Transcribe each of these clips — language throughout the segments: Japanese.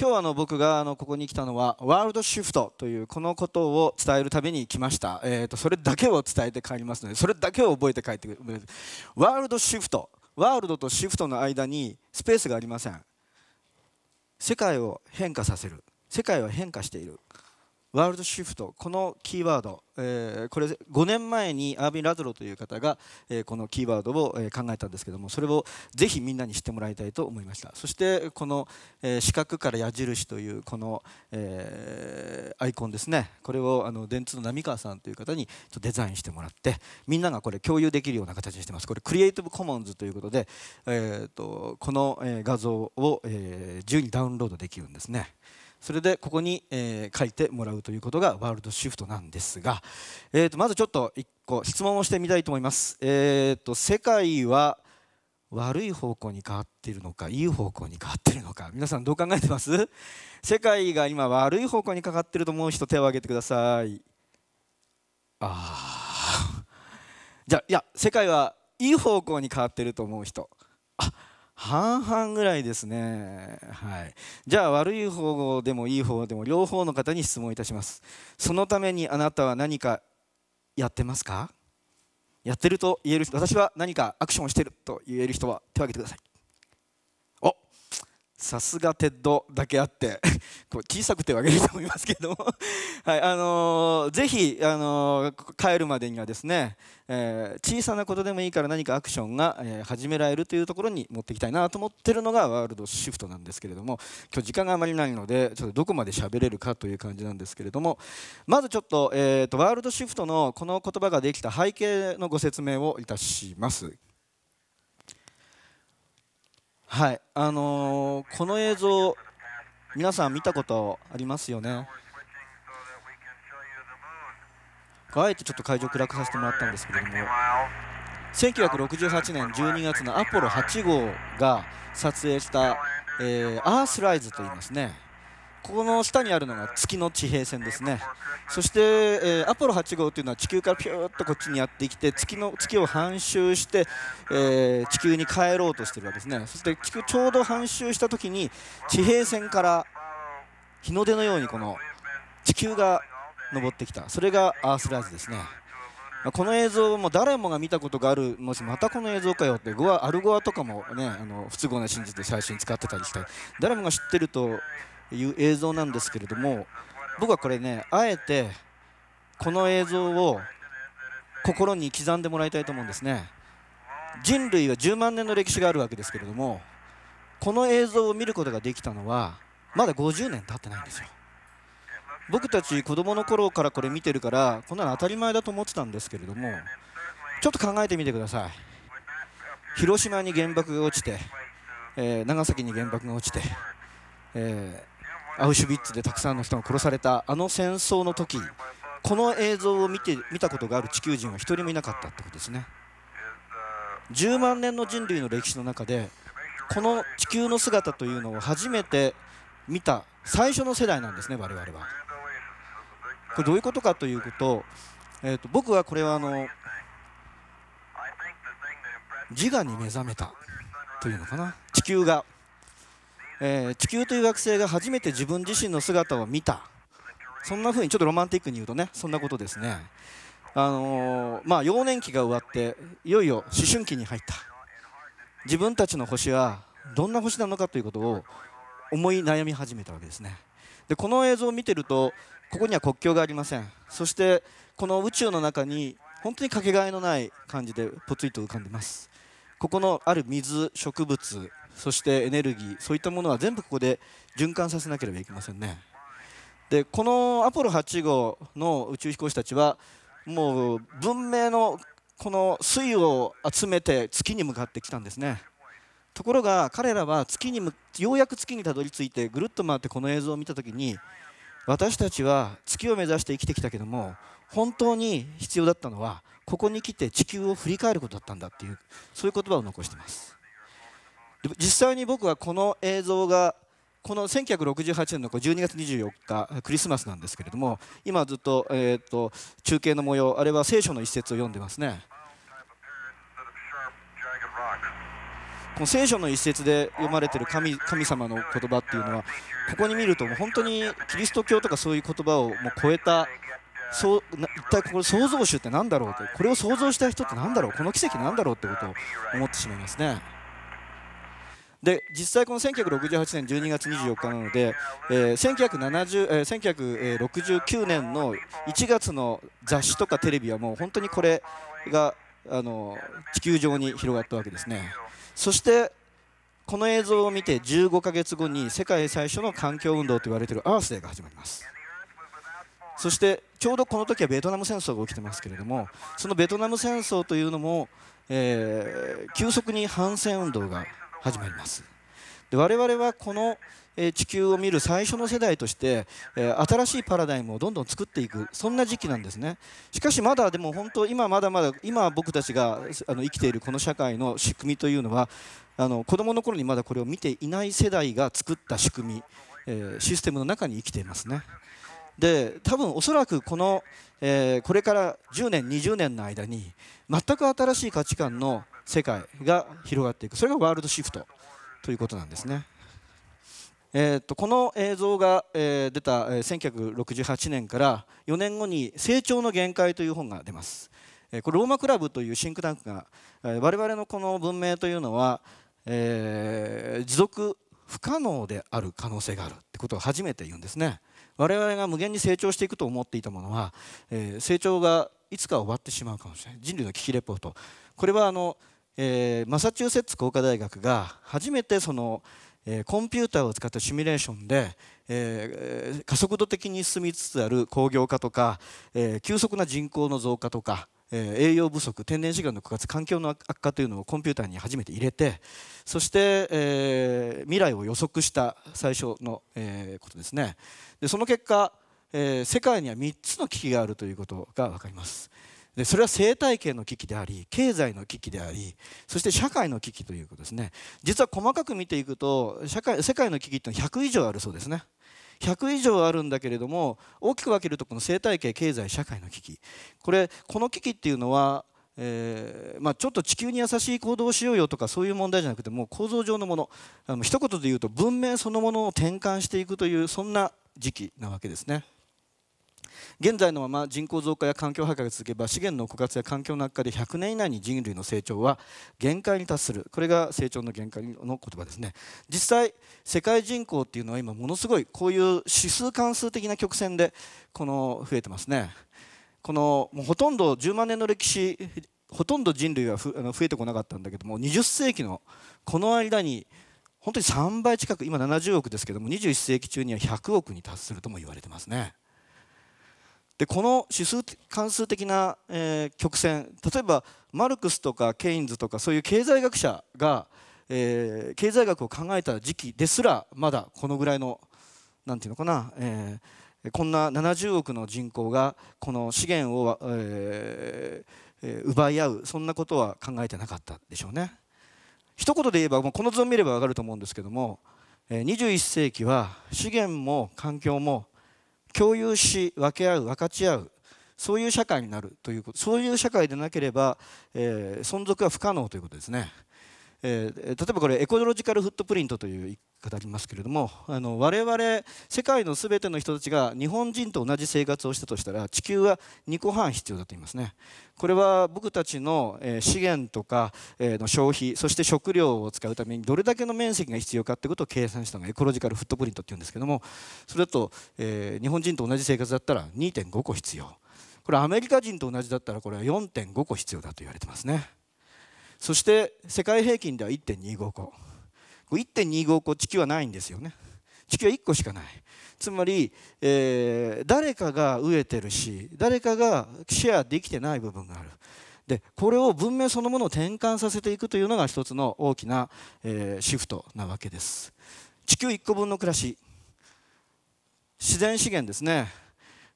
今日あの僕があのここに来たのはワールドシフトというこのことを伝えるために来ました、えー、とそれだけを伝えて帰りますのでそれだけを覚えて帰ってくるワールドシフトワールドとシフトの間にスペースがありません世界を変化させる世界は変化しているワールドシフトこのキーワード、えー、これ5年前にアービン・ラドロという方が、えー、このキーワードを、え考えたんですけどもそれをぜひみんなに知ってもらいたいと思いましたそしてこの、え四角から矢印というこの、えアイコンですねこれをあの電通の浪川さんという方にデザインしてもらってみんながこれ共有できるような形にしてますこれクリエイティブコモンズということで、えーと、この、え画像を、え自由にダウンロードできるんですね。それでここに、えー、書いてもらうということがワールドシフトなんですが、えー、とまずちょっと1個質問をしてみたいと思います。えーと、世界は悪い方向に変わっているのかいい方向に変わっているのか皆さんどう考えてます世界が今悪い方向にかかっていると思う人手を挙げてくださいああじゃあいや世界はいい方向に変わっていると思う人半々ぐらいですね、はい、じゃあ悪い方でもいい方でも両方の方に質問いたしますそのためにあなたは何かやってますかやってると言える私は何かアクションをしてると言える人は手を挙げてくださいさすがテッドだけあって こう小さくては挙げると思いますけども はいあのー、ぜひ、あのー、帰るまでにはですね、えー、小さなことでもいいから何かアクションが、え始められるというところに持っていきたいなと思ってるのがワールドシフトなんですけれども今日時間があまりないのでちょっとどこまで喋れるかという感じなんですけれどもまずちょっと,、えーとワールドシフトのこの言葉ができた背景のご説明をいたします。はい、あのー、この映像、皆さん見たことありますよね。あえてちょっと会場暗くさせてもらったんですけれども、1968年12月のアポロ8号が撮影した、えー、アースライズといいますね。この下にあるのが月の地平線ですねそして、えー、アポロ8号というのは地球からピューっとこっちにやってきて月の月を半周して、えー、地球に帰ろうとしてるわけですねそして地球ちょうど半周した時に地平線から日の出のようにこの地球が昇ってきたそれがアースライズですねこの映像も誰もが見たことがあるもしまたこの映像かよってゴアアルゴアとかもねあの不都合な真実で最初に使ってたりして誰もが知ってるという映像なんですけれども僕はこれねあえてこの映像を心に刻んでもらいたいと思うんですね人類は10万年の歴史があるわけですけれどもこの映像を見ることができたのはまだ50年経ってないんですよ僕たち子供の頃からこれ見てるからこんなの当たり前だと思ってたんですけれどもちょっと考えてみてください広島に原爆が落ちて、えー、長崎に原爆が落ちて、えアウシュビッツでたくさんの人が殺されたあの戦争の時この映像を見て見たことがある地球人は1人もいなかったってことですね10万年の人類の歴史の中でこの地球の姿というのを初めて見た最初の世代なんですね我々はこれどういうことかということえーと僕はこれはあの自我に目覚めたというのかな地球がえー、地球という学生が初めて自分自身の姿を見たそんな風にちょっとロマンティックに言うとねそんなことですね、あのー、まあ、幼年期が終わっていよいよ思春期に入った自分たちの星はどんな星なのかということを思い悩み始めたわけですねでこの映像を見てるとここには国境がありませんそしてこの宇宙の中に本当にかけがえのない感じでぽつりと浮かんでますここのある水植物そしてエネルギーそういったものは全部ここで循環させなければいけませんねでこのアポロ8号の宇宙飛行士たちはもう文明のこの水を集めて月に向かってきたんですねところが彼らは月にようやく月にたどり着いてぐるっと回ってこの映像を見た時に私たちは月を目指して生きてきたけども本当に必要だったのはここに来て地球を振り返ることだったんだっていうそういう言葉を残してます実際に僕はこの映像がこの1968年の12月24日クリスマスなんですけれども今ずっと,、えー、と中継の模様あれは聖書の一節を読んでますねこの聖書の一節で読まれてる神神様の言葉っていうのはここに見るともう本当にキリスト教とかそういう言葉をもう超えたそう一体これ創造主って何だろうとこれを想像した人って何だろうこの奇跡何だろうってことを思ってしまいますね。で実際、この1968年12月24日なので、えーえー、1969年の1月の雑誌とかテレビはもう本当にこれがあの地球上に広がったわけですね。そしてこの映像を見て15か月後に世界最初の環境運動と言われているアースデーが始まりますそしてちょうどこの時はベトナム戦争が起きてますけれどもそのベトナム戦争というのも、えー、急速に反戦運動が始まりますで我々はこの地球を見る最初の世代として新しいパラダイムをどんどん作っていくそんな時期なんですねしかしまだでも本当今まだまだ今僕たちがあの生きているこの社会の仕組みというのはあの子どもの頃にまだこれを見ていない世代が作った仕組み、えシステムの中に生きていますねで多分おそらくこの、えこれから10年20年の間に全く新しい価値観の世界が広がっていくそれがワールドシフトということなんですね。えー、とこの映像が、え出た、1968年から4年後に「成長の限界」という本が出ます。えこれローマクラブというシンクタンクが、え我々のこの文明というのは、え持続不可能である可能性があるってことを初めて言うんですね我々が無限に成長していくと思っていたものは、え成長がいつか終わってしまうかもしれない人類の危機レポートこれはあのえー、マサチューセッツ工科大学が初めてその、えー、コンピューターを使ったシミュレーションで、えー、加速度的に進みつつある工業化とか、え急速な人口の増加とか、え栄養不足天然資源の枯渇環境の悪化というのをコンピューターに初めて入れてそして、え未来を予測した最初の、えことですねでその結果、え世界には3つの危機があるということが分かります。でそれは生態系の危機であり経済の危機でありそして社会の危機ということですね実は細かく見ていくと社会世界の危機ってのは100以上あるそうですね100以上あるんだけれども大きく分けるとこの生態系経済社会の危機これこの危機っていうのはえーまあ、ちょっと地球に優しい行動をしようよとかそういう問題じゃなくてもう構造上のものあの一言で言うと文明そのものを転換していくというそんな時期なわけですね。現在のまま人口増加や環境破壊が続けば資源の枯渇や環境の悪化で100年以内に人類の成長は限界に達するこれが成長の限界の言葉ですね実際世界人口っていうのは今ものすごいこういう指数関数的な曲線でこの増えてますねこのもうほとんど10万年の歴史ほとんど人類はふあの増えてこなかったんだけども20世紀のこの間に本当に3倍近く今70億ですけども21世紀中には100億に達するとも言われてますね。でこの指数関数的な、えー、曲線例えばマルクスとかケインズとかそういう経済学者が、えー、経済学を考えた時期ですらまだこのぐらいの何て言うのかな、えー、こんな70億の人口がこの資源を、えー、奪い合うそんなことは考えてなかったでしょうね。一言で言えばこの図を見れば分かると思うんですけども21世紀は資源も環境も共有し分け合う分かち合うそういう社会になるということそういう社会でなければ、えー、存続は不可能ということですね。えー、例えばこれエコロジカルフットプリントという言い方ありますけれどもあの我々世界の全ての人たちが日本人と同じ生活をしたとしたら地球は2個半必要だと言いますねこれは僕たちの、えー、資源とか、えー、の消費そして食料を使うためにどれだけの面積が必要かってことを計算したのがエコロジカルフットプリントっていうんですけどもそれだと、えー、日本人と同じ生活だったら2.5個必要これアメリカ人と同じだったらこれは4.5個必要だと言われてますね。そして世界平均では1.25個1.25個地球はないんですよね地球は1個しかないつまり、えー、誰かが飢えてるし誰かがシェアできてない部分があるでこれを文明そのものを転換させていくというのが一つの大きな、えー、シフトなわけです地球1個分の暮らし自然資源ですね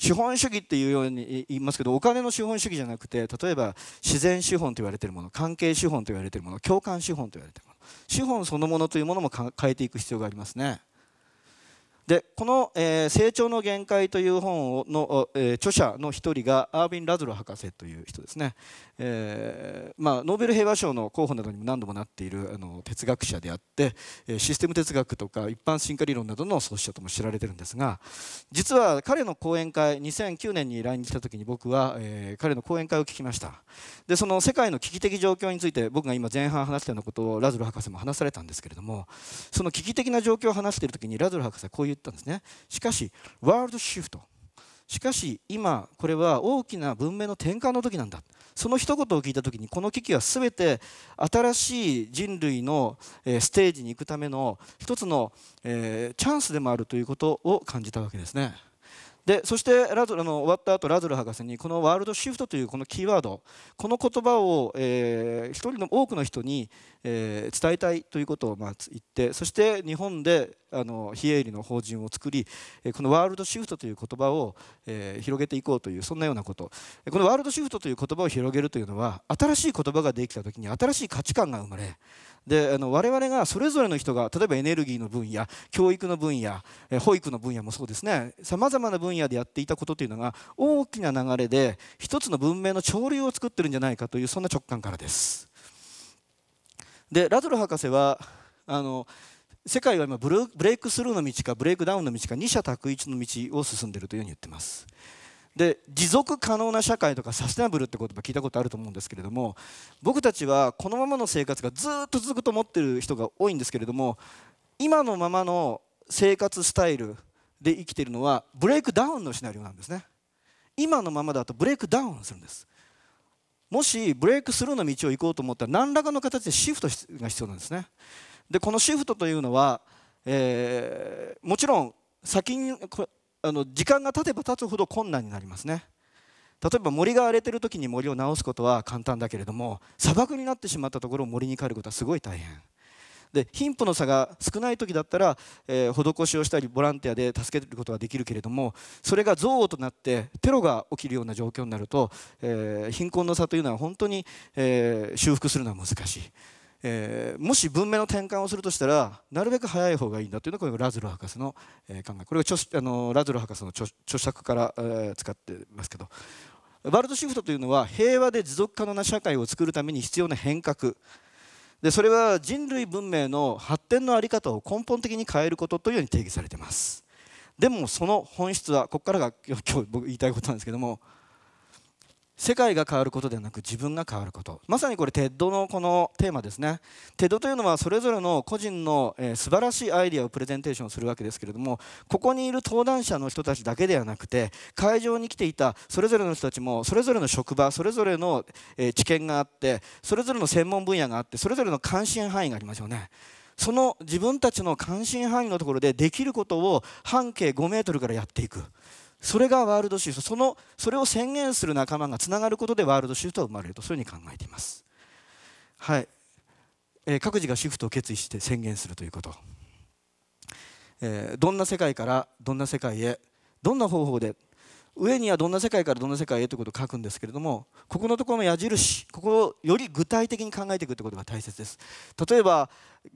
資本主義っていうように言いますけどお金の資本主義じゃなくて例えば自然資本と言われているもの関係資本と言われているもの共感資本と言われているもの資本そのものというものも変えていく必要がありますね。でこの、えー「成長の限界」という本の、えー、著者の一人がアーヴィン・ラズロ博士という人ですね、えーまあ、ノーベル平和賞の候補などにも何度もなっているあの哲学者であって、えシステム哲学とか一般進化理論などの創始者とも知られてるんですが実は彼の講演会2009年に来日した時に僕は、えー、彼の講演会を聞きましたでその世界の危機的状況について僕が今前半話したようなことをラズロ博士も話されたんですけれどもその危機的な状況を話している時にラズロ博士はこうったんですねしかしワールドシフトしかし今これは大きな文明の転換の時なんだその一言を聞いた時にこの危機は全て新しい人類のステージに行くための一つのチャンスでもあるということを感じたわけですね。でそしてラズルの終わった後ラズル博士にこのワールドシフトというこのキーワードこの言葉を、えー、一人の多くの人に、えー、伝えたいということをまあ言ってそして日本であの非営利の法人を作りこのワールドシフトという言葉を、えー、広げていこうというそんなようなことこのワールドシフトという言葉を広げるというのは新しい言葉ができた時に新しい価値観が生まれであの我々がそれぞれの人が例えばエネルギーの分野教育の分野保育の分野もそうですねさまざまな分野でやっていたことというのが大きな流れで一つの文明の潮流を作ってるんじゃないかというそんな直感からです。でラドル博士はあの世界は今ブレイクスルーの道かブレイクダウンの道か二者択一の道を進んでいるというふうに言ってます。で持続可能な社会とかサステナブルって言葉聞いたことあると思うんですけれども僕たちはこのままの生活がずっと続くと思ってる人が多いんですけれども今のままの生活スタイルで生きてるのはブレイクダウンのシナリオなんですね今のままだとブレイクダウンするんですもしブレイクスルーの道を行こうと思ったら何らかの形でシフトが必要なんですねでこのシフトというのは、えー、もちろん先にあの時間が経てば経つほど困難になりますね例えば森が荒れてる時に森を直すことは簡単だけれども砂漠になってしまったところを森に帰ることはすごい大変で貧富の差が少ない時だったら、えー、施しをしたりボランティアで助けることはできるけれどもそれが憎悪となってテロが起きるような状況になると、えー、貧困の差というのは本当に、えー、修復するのは難しいえー、もし文明の転換をするとしたらなるべく早い方がいいんだというのがこれラズロ博士の、えー、考えこれがあのラズロ博士の著作から、えー、使ってますけどバルトシフトというのは平和で持続可能な社会を作るために必要な変革でそれは人類文明の発展の在り方を根本的に変えることというように定義されていますでもその本質はここからが今日僕言いたいことなんですけども世界が変わることではなく自分が変わることまさにこれテッドのこのテーマですねテッドというのはそれぞれの個人の、えー、素晴らしいアイデアをプレゼンテーションするわけですけれどもここにいる登壇者の人たちだけではなくて会場に来ていたそれぞれの人たちもそれぞれの職場それぞれの、えー、知見があってそれぞれの専門分野があってそれぞれの関心範囲がありますよねその自分たちの関心範囲のところでできることを半径5メートルからやっていくそれがワールドシフトそのそれを宣言する仲間がつながることでワールドシフトは生まれるとそういうふうに考えています、はいえー、各自がシフトを決意して宣言するということ、えー、どんな世界からどんな世界へどんな方法で上にはどんな世界からどんな世界へということを書くんですけれどもここのところの矢印ここをより具体的に考えていくということが大切です例えば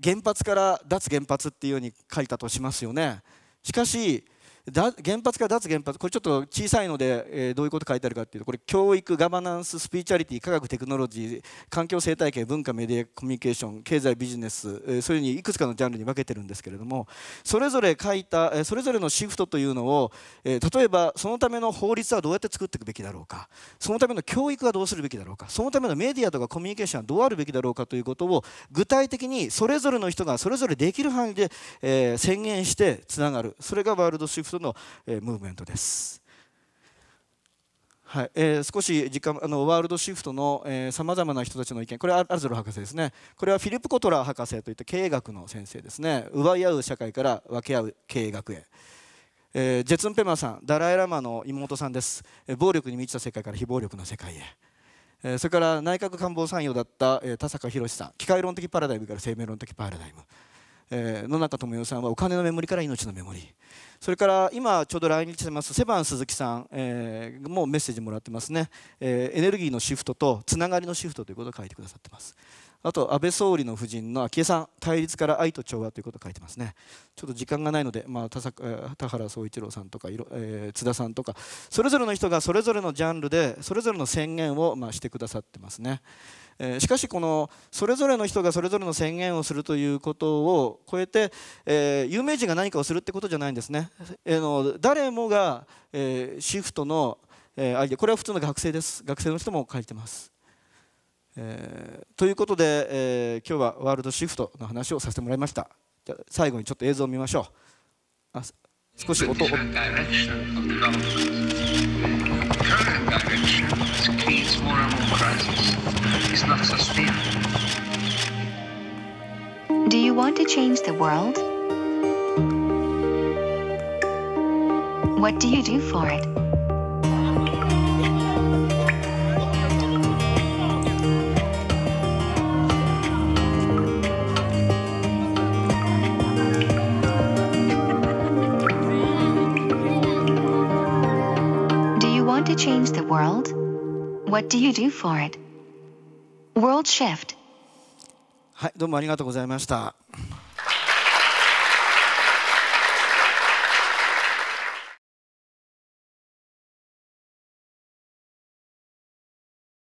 原発から脱原発っていうように書いたとしますよねしかしだ原発から脱原発これちょっと小さいので、えー、どういうこと書いてあるかっていうとこれ教育ガバナンススピーチャリティ科学テクノロジー環境生態系文化メディアコミュニケーション経済ビジネス、えー、そういうふうにいくつかのジャンルに分けてるんですけれどもそれぞれ書いた、えー、それぞれのシフトというのを、えー、例えばそのための法律はどうやって作っていくべきだろうかそのための教育はどうするべきだろうかそのためのメディアとかコミュニケーションはどうあるべきだろうかということを具体的にそれぞれの人がそれぞれできる範囲で、えー、宣言してつながるそれがワールドシフトスの、えムーブメントです。はいえー、少し時間あのワールドシフトのさまざまな人たちの意見これはアルゾロ博士ですねこれはフィリップ・コトラー博士といった経営学の先生ですね奪い合う社会から分け合う経営学へ、えー、ジェツン・ペマさんダライ・ラマの妹さんです、え暴力に満ちた世界から非暴力の世界へ、えー、それから内閣官房参与だった、えー、田坂宏さん機械論的パラダイムから生命論的パラダイム、えー、野中智代さんはお金のメモリから命のメモリーそれから今ちょうど来日してますセバン鈴木さん、えー、もメッセージもらってますね、えー、エネルギーのシフトとつながりのシフトということを書いてくださってますあと安倍総理の夫人の昭恵さん対立から愛と調和ということを書いてますねちょっと時間がないので、まあ、田田原総一郎さんとか、えー、津田さんとかそれぞれの人がそれぞれのジャンルでそれぞれの宣言を、まあ、してくださってますね、えー、しかしこのそれぞれの人がそれぞれの宣言をするということを超えて、えー、有名人が何かをするってことじゃないんですね、えー、の誰もが、えシフトの、えアイデアこれは普通の学生です学生の人も書いてますえー、ということで、えー、今日はワールドシフトの話をさせてもらいましたじゃ最後にちょっと映像を見ましょうあ少し音を。Do you want to change the world? What do you do for it? world? What do you do for it? World Shift はいどうもありがとうございました